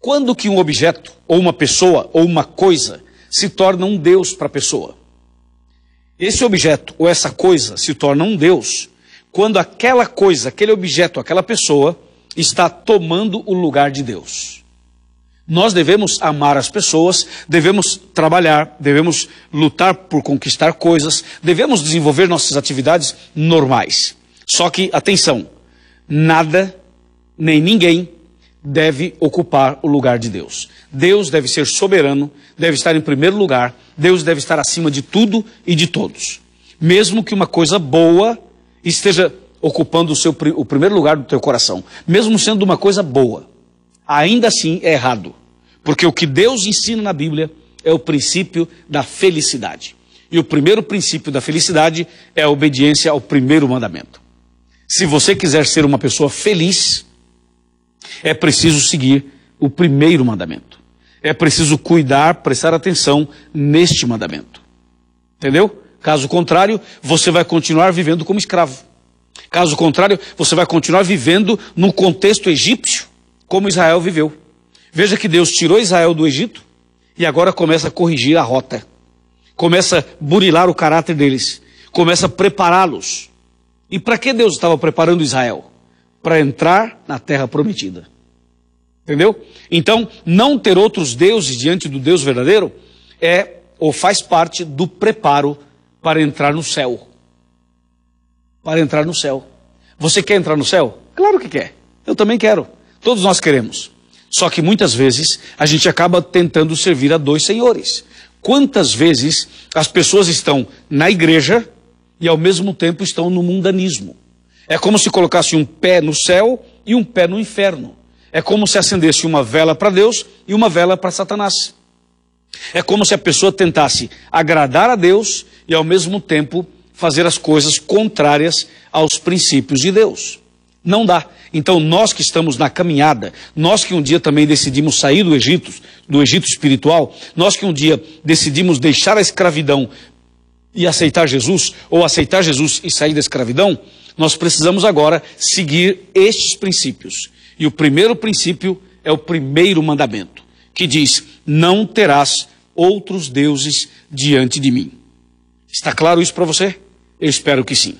Quando que um objeto, ou uma pessoa, ou uma coisa se torna um Deus para a pessoa? Esse objeto ou essa coisa se torna um Deus quando aquela coisa, aquele objeto, aquela pessoa está tomando o lugar de Deus. Nós devemos amar as pessoas, devemos trabalhar, devemos lutar por conquistar coisas, devemos desenvolver nossas atividades normais. Só que, atenção, nada nem ninguém deve ocupar o lugar de Deus. Deus deve ser soberano, deve estar em primeiro lugar, Deus deve estar acima de tudo e de todos. Mesmo que uma coisa boa esteja ocupando o, seu, o primeiro lugar do teu coração, mesmo sendo uma coisa boa, ainda assim é errado. Porque o que Deus ensina na Bíblia é o princípio da felicidade. E o primeiro princípio da felicidade é a obediência ao primeiro mandamento. Se você quiser ser uma pessoa feliz, é preciso seguir o primeiro mandamento. É preciso cuidar, prestar atenção neste mandamento. Entendeu? Caso contrário, você vai continuar vivendo como escravo. Caso contrário, você vai continuar vivendo no contexto egípcio, como Israel viveu. Veja que Deus tirou Israel do Egito e agora começa a corrigir a rota. Começa a burilar o caráter deles. Começa a prepará-los. E para que Deus estava preparando Israel? para entrar na terra prometida. Entendeu? Então, não ter outros deuses diante do Deus verdadeiro é ou faz parte do preparo para entrar no céu. Para entrar no céu. Você quer entrar no céu? Claro que quer. Eu também quero. Todos nós queremos. Só que muitas vezes a gente acaba tentando servir a dois senhores. Quantas vezes as pessoas estão na igreja e ao mesmo tempo estão no mundanismo? É como se colocasse um pé no céu e um pé no inferno. É como se acendesse uma vela para Deus e uma vela para Satanás. É como se a pessoa tentasse agradar a Deus e ao mesmo tempo fazer as coisas contrárias aos princípios de Deus. Não dá. Então nós que estamos na caminhada, nós que um dia também decidimos sair do Egito, do Egito espiritual, nós que um dia decidimos deixar a escravidão e aceitar Jesus, ou aceitar Jesus e sair da escravidão, nós precisamos agora seguir estes princípios. E o primeiro princípio é o primeiro mandamento, que diz: Não terás outros deuses diante de mim. Está claro isso para você? Eu espero que sim.